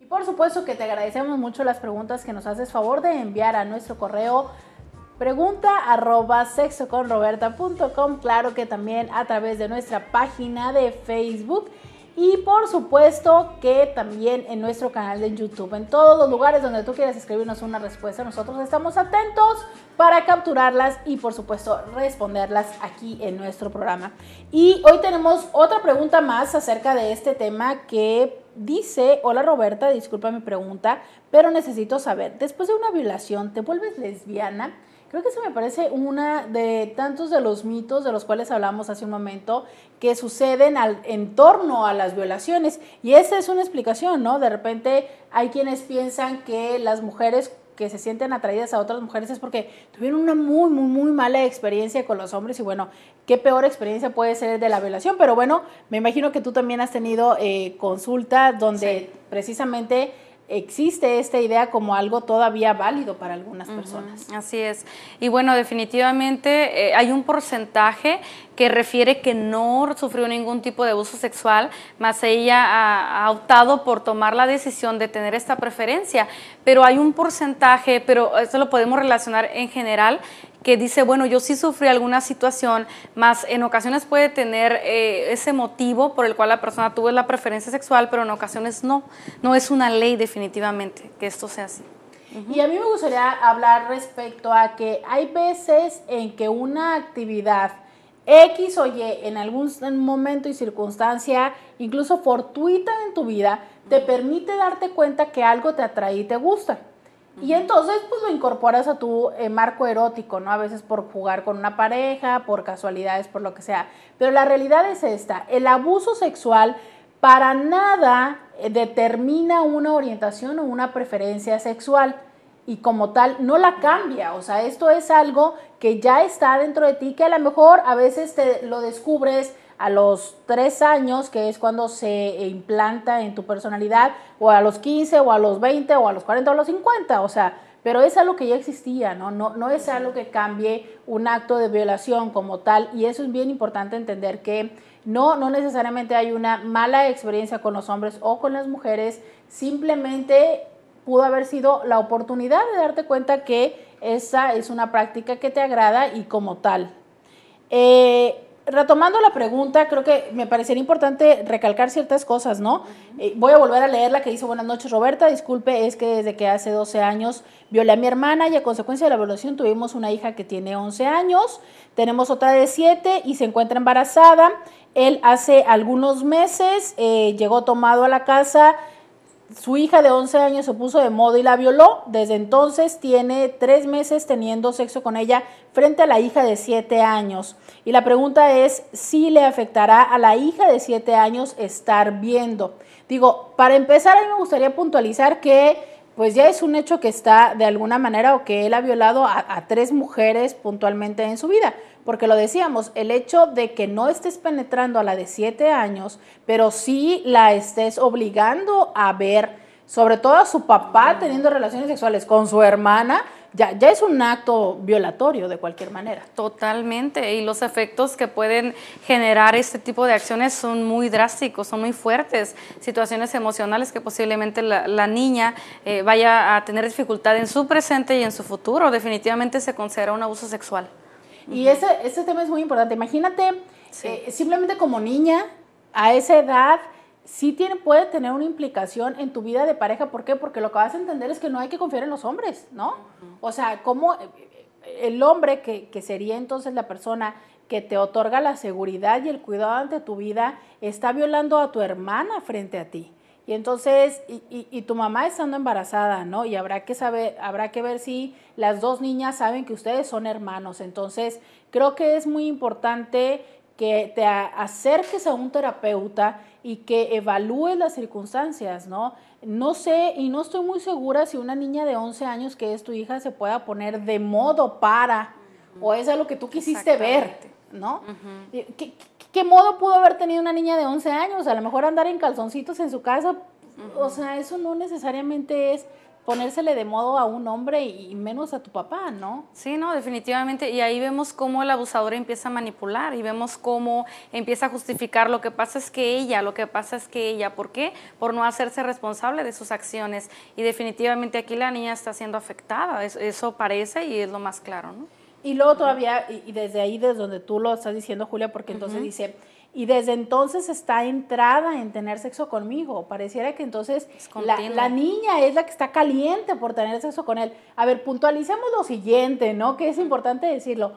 Y por supuesto que te agradecemos mucho las preguntas que nos haces favor de enviar a nuestro correo pregunta arroba sexoconroberta.com, claro que también a través de nuestra página de Facebook y por supuesto que también en nuestro canal de YouTube, en todos los lugares donde tú quieras escribirnos una respuesta, nosotros estamos atentos para capturarlas y por supuesto responderlas aquí en nuestro programa. Y hoy tenemos otra pregunta más acerca de este tema que dice, hola Roberta, disculpa mi pregunta, pero necesito saber, después de una violación, ¿te vuelves lesbiana? Creo que eso me parece una de tantos de los mitos de los cuales hablamos hace un momento que suceden en torno a las violaciones. Y esa es una explicación, ¿no? De repente hay quienes piensan que las mujeres que se sienten atraídas a otras mujeres es porque tuvieron una muy, muy, muy mala experiencia con los hombres y bueno, qué peor experiencia puede ser de la violación, pero bueno, me imagino que tú también has tenido eh, consulta donde precisamente existe esta idea como algo todavía válido para algunas personas. así es. Y bueno, definitivamente eh, hay un porcentaje que refiere que no sufrió ningún tipo de abuso sexual, más ella ha, optado por tomar la decisión de tener esta preferencia. Pero hay un porcentaje, pero esto lo podemos relacionar en general, que dice, bueno, yo sí sufrí alguna situación, más en ocasiones puede tener eh, ese motivo por el cual la persona tuvo la preferencia sexual, pero en ocasiones no. No es una ley definitivamente que esto sea así. Y a mí me gustaría hablar respecto a que hay veces en que una actividad X o Y en algún momento y circunstancia, incluso fortuita en tu vida, te permite darte cuenta que algo te atrae y te gusta. Y entonces, pues lo incorporas a tu eh, marco erótico, ¿no? A veces por jugar con una pareja, por casualidades, por lo que sea. Pero la realidad es esta, el abuso sexual para nada eh, determina una orientación o una preferencia sexual y como tal no la cambia. O sea, esto es algo que ya está dentro de ti, que a lo mejor a veces te lo descubres a los 3 años, que es cuando se eh, implanta en tu personalidad, o a los 15, o a los 20, o a los 40, o a los 50, o sea, pero es algo que ya existía, ¿no? No, no es algo que cambie un acto de violación como tal, y eso es bien importante entender que no, no necesariamente hay una mala experiencia con los hombres o con las mujeres, simplemente pudo haber sido la oportunidad de darte cuenta que esa es una práctica que te agrada y como tal. Eh, retomando la pregunta, creo que me parecería importante recalcar ciertas cosas, ¿no? Eh, voy a volver a leer la que dice Buenas noches Roberta, disculpe, es que desde que hace 12 años violé a mi hermana y a consecuencia de la violación tuvimos una hija que tiene 11 años, tenemos otra de 7 y se encuentra embarazada. Él hace algunos meses eh, llegó tomado a la casa su hija de 11 años se puso de moda y la violó. Desde entonces tiene tres meses teniendo sexo con ella frente a la hija de 7 años. Y la pregunta es si le afectará a la hija de 7 años estar viendo. Digo, para empezar, a mí me gustaría puntualizar que pues ya es un hecho que está de alguna manera o que él ha violado a tres mujeres puntualmente en su vida porque lo decíamos, el hecho de que no estés penetrando a la de siete años, pero sí la estés obligando a ver, sobre todo a su papá teniendo relaciones sexuales con su hermana, ya, ya, es un acto violatorio de cualquier manera. Totalmente, y los efectos que pueden generar este tipo de acciones son muy drásticos, son muy fuertes, situaciones emocionales que posiblemente la, niña eh, vaya a tener dificultad en su presente y en su futuro, definitivamente se considera un abuso sexual. Y ese, ese tema es muy importante. Imagínate, eh, simplemente como niña, a esa edad, sí tiene, puede tener una implicación en tu vida de pareja. ¿Por qué? Porque lo que vas a entender es que no hay que confiar en los hombres, ¿no? O sea, como eh, eh, el hombre que, que sería entonces la persona que te otorga la seguridad y el cuidado ante tu vida está violando a tu hermana frente a ti. Y entonces, y, tu mamá estando embarazada, ¿no? Y habrá que saber, habrá que ver si las dos niñas saben que ustedes son hermanos. Entonces, creo que es muy importante que te acerques a un terapeuta y que evalúes las circunstancias, ¿no? No sé y no estoy muy segura si una niña de 11 años que es tu hija se pueda poner de modo para, o es algo lo que tú quisiste ver, ¿no? ¿Qué modo pudo haber tenido una niña de 11 años? A lo mejor andar en calzoncitos en su casa. O sea, eso no necesariamente es ponérsele de modo a un hombre y menos a tu papá, ¿no? Sí, no, definitivamente. Y ahí vemos cómo el abusador empieza a manipular y vemos cómo empieza a justificar lo que pasa es que ella, lo que pasa es que ella. ¿Por qué? Por no hacerse responsable de sus acciones. Y definitivamente aquí la niña está siendo afectada. Eso parece y es lo más claro, ¿no? Y luego todavía, y, desde ahí, desde donde tú lo estás diciendo, Julia, porque entonces dice, y desde entonces está entrada en tener sexo conmigo. Pareciera que entonces la, la, niña es la que está caliente por tener sexo con él. A ver, puntualicemos lo siguiente, ¿no? Que es importante decirlo.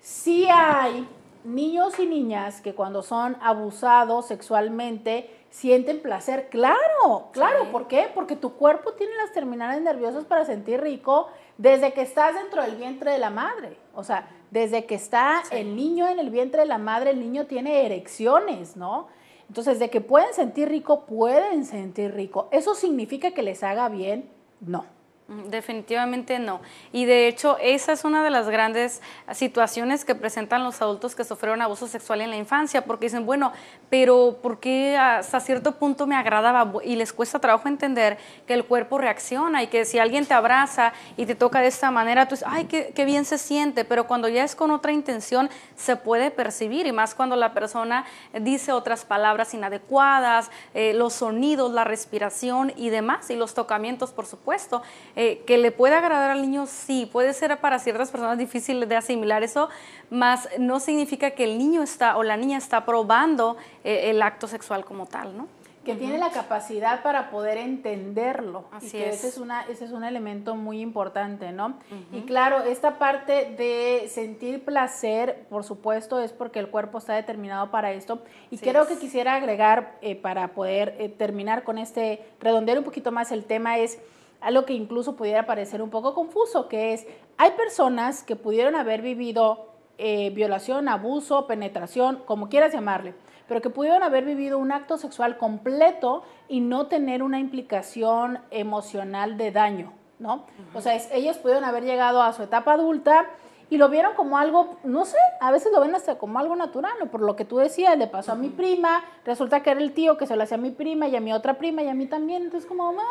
Sí hay niños y niñas que cuando son abusados sexualmente, sienten placer. Claro, claro, ¿por qué? Porque tu cuerpo tiene las terminales nerviosas para sentir rico desde que estás dentro del vientre de la madre. O sea, desde que está el niño en el vientre de la madre, el niño tiene erecciones, ¿no? Entonces, de que pueden sentir rico, pueden sentir rico. ¿Eso significa que les haga bien? No. Mm, definitivamente no. Y de hecho, esa es una de las grandes situaciones que presentan los adultos que sufrieron abuso sexual en la infancia, porque dicen, bueno, pero ¿por qué hasta cierto punto me agradaba? Y les cuesta trabajo entender que el cuerpo reacciona y que si alguien te abraza y te toca de esta manera, tú dices, ay, qué, bien se siente, pero cuando ya es con otra intención, se puede percibir, y más cuando la persona dice otras palabras inadecuadas, eh, los sonidos, la respiración y demás, y los tocamientos, por supuesto. Eh, que le pueda agradar al niño, sí, puede ser para ciertas personas difícil de asimilar eso, mas no significa que el niño está o la niña está probando eh, el acto sexual como tal, ¿no? que tiene la capacidad para poder entenderlo. Así y que es. Ese, es una, ese es un elemento muy importante, ¿no? Y claro, esta parte de sentir placer, por supuesto, es porque el cuerpo está determinado para esto. Y creo que quisiera agregar, eh, para poder terminar con este, redondear un poquito más el tema, es algo que incluso pudiera parecer un poco confuso, que es, hay personas que pudieron haber vivido eh, violación, abuso, penetración, como quieras llamarle, pero que pudieron haber vivido un acto sexual completo y no tener una implicación emocional de daño, ¿no? O sea, ellos pudieron haber llegado a su etapa adulta y lo vieron como algo, no sé, a veces lo ven hasta como algo natural, o por lo que tú decías, le pasó a mi prima, resulta que era el tío que se lo hacía a mi prima y a mi otra prima y a mí también, entonces como, ah,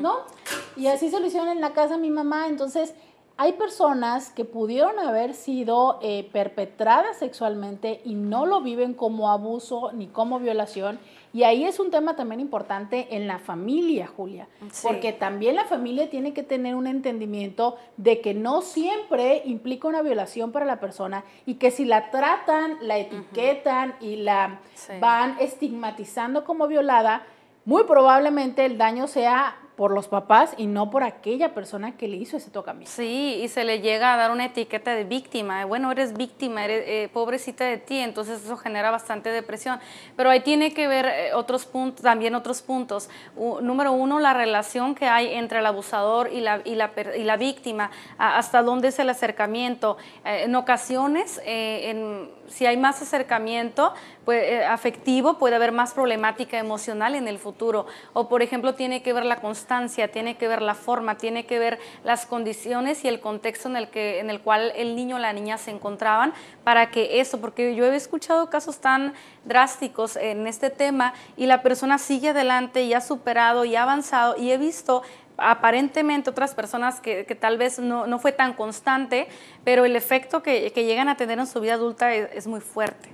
¿no? Y así se lo hicieron en la casa mi mamá. Entonces, hay personas que pudieron haber sido eh, perpetradas sexualmente y no lo viven como abuso ni como violación. Y ahí es un tema también importante en la familia, Julia, porque también la familia tiene que tener un entendimiento de que no siempre implica una violación para la persona y que si la tratan, la etiquetan y la van estigmatizando como violada, muy probablemente el daño sea por los papás y no por aquella persona que le hizo ese tocamiento. Sí, y se le llega a dar una etiqueta de víctima. Bueno, eres víctima, eres eh, pobrecita de ti, entonces eso genera bastante depresión. Pero ahí tiene que ver eh, otros puntos, también otros puntos. número uno, la relación que hay entre el abusador y la, y la, y la víctima, hasta dónde es el acercamiento. Eh, en ocasiones, en, si hay más acercamiento pues, afectivo, puede haber más problemática emocional en el futuro. O, por ejemplo, tiene que ver la constancia tiene que ver la forma, tiene que ver las condiciones y el contexto en el, que, en el cual el niño o la niña se encontraban para que eso, porque yo he escuchado casos tan drásticos en este tema y la persona sigue adelante y ha superado y ha avanzado y he visto aparentemente otras personas que, tal vez no, fue tan constante, pero el efecto que, llegan a tener en su vida adulta es muy fuerte.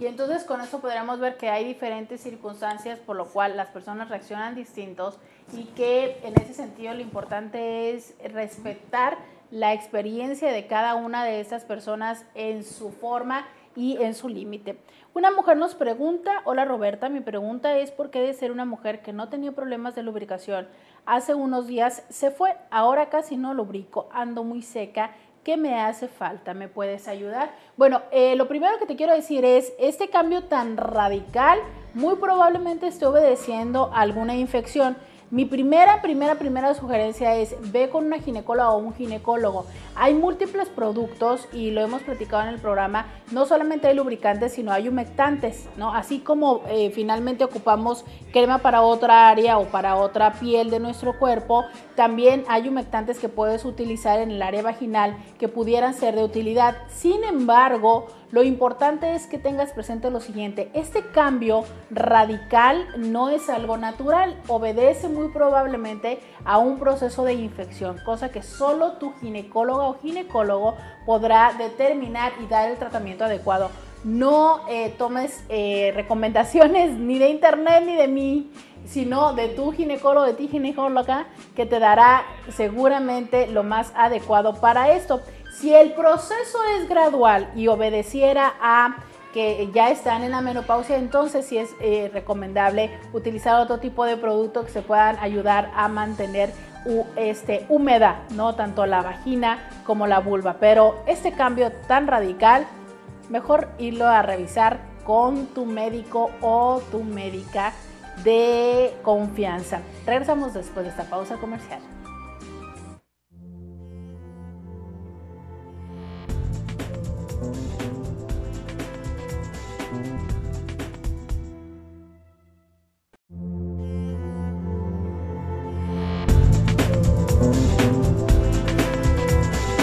Y entonces con eso podríamos ver que hay diferentes circunstancias por lo cual las personas reaccionan distintos y que en ese sentido lo importante es respetar la experiencia de cada una de estas personas en su forma y en su límite. Una mujer nos pregunta, hola Roberta, mi pregunta es por qué de ser una mujer que no tenía problemas de lubricación hace unos días se fue, ahora casi no lubrico, ando muy seca ¿Qué me hace falta? ¿Me puedes ayudar? Bueno, eh, lo primero que te quiero decir es, este cambio tan radical muy probablemente esté obedeciendo alguna infección mi primera, primera, primera sugerencia es ve con una ginecóloga o un ginecólogo. Hay múltiples productos y lo hemos platicado en el programa, no solamente hay lubricantes, sino hay humectantes, ¿no? Así como eh, finalmente ocupamos crema para otra área o para otra piel de nuestro cuerpo, también hay humectantes que puedes utilizar en el área vaginal que pudieran ser de utilidad. Sin embargo, lo importante es que tengas presente lo siguiente, este cambio radical no es algo natural, obedece muy probablemente a un proceso de infección, cosa que solo tu ginecóloga o ginecólogo podrá determinar y dar el tratamiento adecuado. No eh, tomes eh, recomendaciones ni de internet ni de mí sino de tu ginecólogo, de ti ginecóloga, que te dará seguramente lo más adecuado para esto. Si el proceso es gradual y obedeciera a que ya están en la menopausia, entonces sí es eh, recomendable utilizar otro tipo de producto que se puedan ayudar a mantener este, ¿no? Tanto la vagina como la vulva. Pero este cambio tan radical, mejor irlo a revisar con tu médico o tu médica de confianza. Regresamos después de esta pausa comercial.